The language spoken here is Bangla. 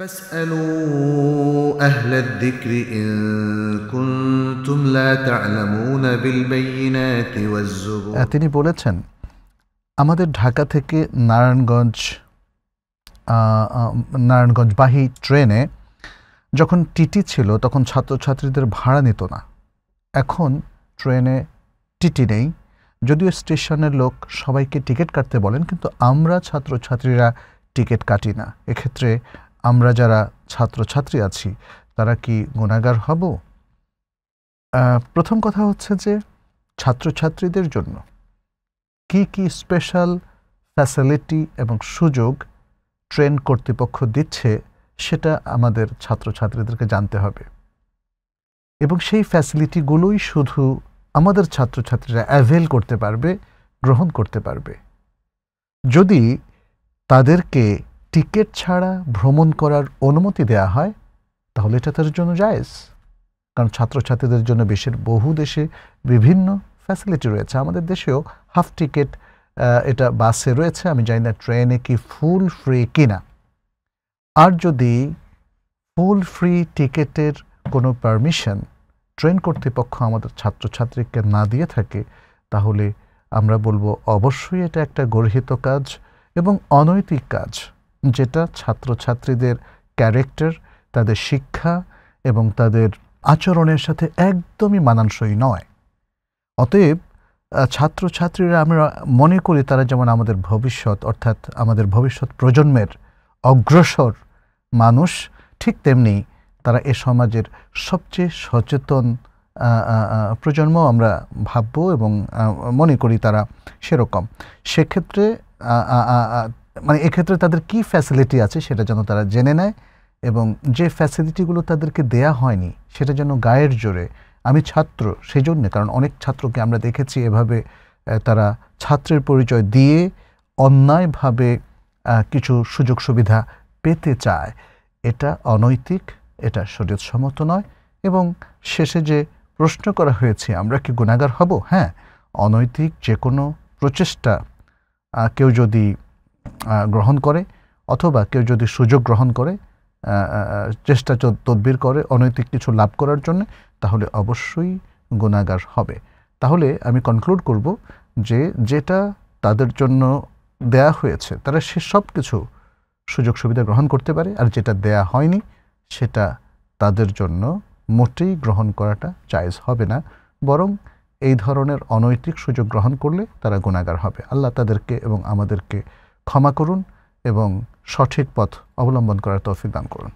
فاسألوا أهل الذكر إن كنتم لا تعلمون بالبينات তিনি বলেছেন আমাদের ঢাকা থেকে নারায়ণগঞ্জ নারায়ণগঞ্জবাহী ট্রেনে যখন টিটি ছিল তখন ছাত্রছাত্রীদের ভাড়া নিত না এখন ট্রেনে টিটি নেই যদিও স্টেশনের লোক সবাইকে টিকিট কাটতে বলেন কিন্তু আমরা ছাত্রছাত্রীরা টিকিট কাটি না এক্ষেত্রে আমরা যারা ছাত্রছাত্রী আছি তারা কি গুণাগার হব প্রথম কথা হচ্ছে যে ছাত্রছাত্রীদের জন্য কি কি স্পেশাল ফ্যাসিলিটি এবং সুযোগ ট্রেন কর্তৃপক্ষ দিচ্ছে সেটা আমাদের ছাত্রছাত্রীদেরকে জানতে হবে এবং সেই ফ্যাসিলিটিগুলোই শুধু আমাদের ছাত্রছাত্রীরা অ্যাভেল করতে পারবে গ্রহণ করতে পারবে যদি তাদেরকে টিকিট ছাড়া ভ্রমণ করার অনুমতি দেয়া হয় তাহলে এটা তাদের জন্য জায়জ কারণ ছাত্রছাত্রীদের জন্য বিশ্বের বহু দেশে বিভিন্ন ফ্যাসিলিটি রয়েছে আমাদের দেশেও হাফ টিকিট এটা বাসে রয়েছে আমি জানি না ট্রেনে কি ফুল ফ্রি কিনা আর যদি ফুল ফ্রি টিকেটের কোনো পারমিশন ট্রেন কর্তৃপক্ষ আমাদের ছাত্রছাত্রীকে না দিয়ে থাকে তাহলে আমরা বলবো অবশ্যই এটা একটা গর্হিত কাজ এবং অনৈতিক কাজ যেটা ছাত্রছাত্রীদের ক্যারেক্টার তাদের শিক্ষা এবং তাদের আচরণের সাথে একদমই মানানসই নয় অতএব ছাত্রছাত্রীরা আমরা মনে করি তারা যেমন আমাদের ভবিষ্যৎ অর্থাৎ আমাদের ভবিষ্যৎ প্রজন্মের অগ্রসর মানুষ ঠিক তেমনি তারা এ সমাজের সবচেয়ে সচেতন প্রজন্ম আমরা ভাবব এবং মনে করি তারা সেরকম সেক্ষেত্রে মানে এক্ষেত্রে তাদের কি ফ্যাসিলিটি আছে সেটা যেন তারা জেনে নেয় এবং যে ফ্যাসিলিটিগুলো তাদেরকে দেয়া হয়নি সেটা যেন গায়ের জোরে আমি ছাত্র সেই জন্যে কারণ অনেক ছাত্রকে আমরা দেখেছি এভাবে তারা ছাত্রের পরিচয় দিয়ে অন্যায়ভাবে কিছু সুযোগ সুবিধা পেতে চায় এটা অনৈতিক এটা সম্মত নয় এবং শেষে যে প্রশ্ন করা হয়েছে আমরা কি গুণাগার হব হ্যাঁ অনৈতিক যে কোনো প্রচেষ্টা কেউ যদি গ্রহণ করে অথবা কেউ যদি সুযোগ গ্রহণ করে চেষ্টা তদবির করে অনৈতিক কিছু লাভ করার জন্য তাহলে অবশ্যই গুণাগার হবে তাহলে আমি কনক্লুড করব যে যেটা তাদের জন্য দেয়া হয়েছে তারা সে সব কিছু সুযোগ সুবিধা গ্রহণ করতে পারে আর যেটা দেয়া হয়নি সেটা তাদের জন্য মোটেই গ্রহণ করাটা জায়জ হবে না বরং এই ধরনের অনৈতিক সুযোগ গ্রহণ করলে তারা গুণাগার হবে আল্লাহ তাদেরকে এবং আমাদেরকে ক্ষমা করুন এবং সঠিক পথ অবলম্বন করার তৌফিক দান করুন